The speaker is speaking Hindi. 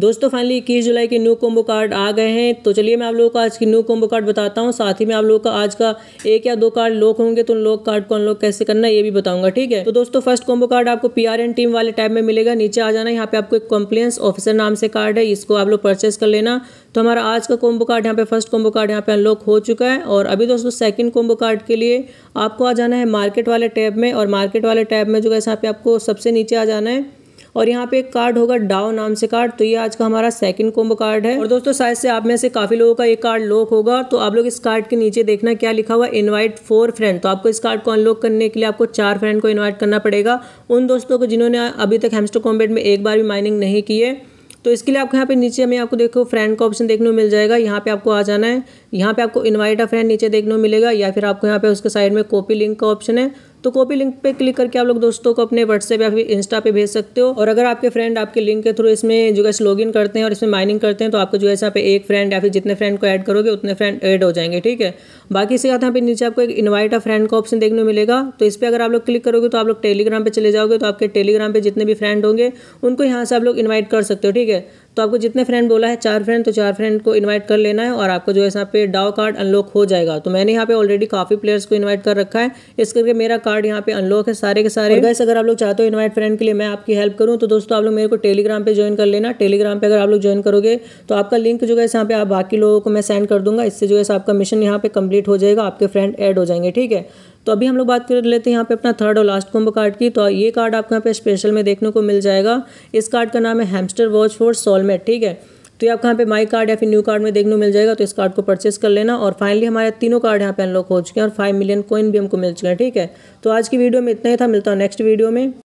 दोस्तों फाइनली इक्कीस जुलाई के न्यू कोम्बो कार्ड आ गए हैं तो चलिए मैं आप लोगों को आज की न्यू कोम्बो कार्ड बताता हूँ साथ ही में आप लोगों का आज का एक या दो कार्ड लॉक होंगे तो उन लॉक कार्ड को अनलॉक कैसे करना है ये भी बताऊंगा ठीक है तो दोस्तों फर्स्ट कोम्बो कार्ड आपको पी एंड टीम वाले टाइप में मिलेगा नीचे आ जाना यहाँ पे आपको एक कॉम्प्लेंस ऑफिसर नाम से कार्ड है इसको आप लोग परचेस कर लेना तो हमारा आज का कोम्बो कार्ड यहाँ पे फर्स्ट कोम्बो कार्ड यहाँ पे अनलॉक हो चुका है और अभी दोस्तों सेकंड कोम्बो कार्ड के लिए आपको आ जाना है मार्केट वाले टैब में और मार्केट वाले टैब में जो है यहाँ पे आपको सबसे नीचे आ जाना है और यहाँ पे एक कार्ड होगा डाओ नाम से कार्ड तो ये आज का हमारा सेकंड कोम्बो कार्ड है और दोस्तों शायद से आप में से काफ़ी लोगों का ये कार्ड लॉक होगा तो आप लोग इस कार्ड के नीचे देखना क्या लिखा हुआ इन्वाइट फोर फ्रेंड तो आपको इस कार्ड को अनलॉक करने के लिए आपको चार फ्रेंड को इन्वाइट करना पड़ेगा उन दोस्तों को जिन्होंने अभी तक हेमस्टर कॉम्बेट में एक बार भी माइनिंग नहीं की है तो इसके लिए आपको यहाँ पे नीचे हमें आपको देखो फ्रेंड का ऑप्शन देखने को मिल जाएगा यहाँ पे आपको आ जाना है यहाँ पे आपको इनवाइट अ फ्रेंड नीचे देखने को मिलेगा या फिर आपको यहाँ पे उसके साइड में कॉपी लिंक का ऑप्शन है तो कॉपी लिंक पे क्लिक करके आप लोग दोस्तों को अपने व्हाट्सएप या फिर इंस्टा पे भेज सकते हो और अगर आपके फ्रेंड आपके लिंक के थ्रू इसमें जो है लॉग इन करते हैं और इसमें माइनिंग करते हैं तो आपको जो है यहाँ पे एक फ्रेंड या फिर जितने फ्रेंड को ऐड करोगे उतने फ्रेंड ऐड हो जाएंगे ठीक है बाकी इसके साथ यहाँ पे नीचे आपको एक इन्वाइट अ फ्रेंड का ऑप्शन देखने को मिलेगा तो इस पर अगर आप लोग क्लिक करोगे तो आप लोग टेलीग्राम पर चले जाओगे तो आपके टेलीग्राम पर जितने भी फ्रेंड होंगे उनको यहाँ से आप लोग इन्वाइट कर सकते हो ठीक है तो आपको जितने फ्रेंड बोला है चार फ्रेंड तो चार फ्रेंड को इन्वाइट कर लेना है और आपको जो है यहाँ पे डाव कार्ड अनलॉक हो जाएगा तो मैंने यहाँ पे ऑलरेडी काफ़ी प्लेयर्स को इन्वाइट कर रखा है इस करके मेरा कार्ड यहाँ पे अनलॉक है सारे के सारे वैसे अगर आप लोग चाहते हो इन्वाइट फ्रेंड के लिए मैं आपकी हेल्प करूँ तो दोस्तों आप लोग मेरे को टेलीग्राम पर ज्वाइन कर लेना टेलीग्राम पर अगर आप लोग ज्वाइन करोगे तो आपका लिंक जो है यहाँ पे आप बाकी लोगों को मैं सेंड कर दूंगा इससे जो है आपका मिशन यहाँ पे कंप्लीट हो जाएगा आपके फ्रेंड एड हो जाएंगे ठीक है तो अभी हम लोग बात कर लेते हैं यहाँ पे अपना थर्ड और लास्ट कुंभ कार्ड की तो ये कार्ड आपको यहाँ पे स्पेशल में देखने को मिल जाएगा इस कार्ड का नाम है हैमस्टर वॉच फॉर सोलमेट ठीक है तो ये आपको यहाँ पे माई कार्ड या फिर न्यू कार्ड में देखने को मिल जाएगा तो इस कार्ड को परचेस कर लेना और फाइनली हमारे तीनों कार्ड यहाँ पे अनलॉक हो चुके हैं और फाइव मिलियन कोइन भी हमको मिल चुके हैं ठीक है तो आज की वीडियो में इतना ही था मिलता हूँ नेक्स्ट वीडियो में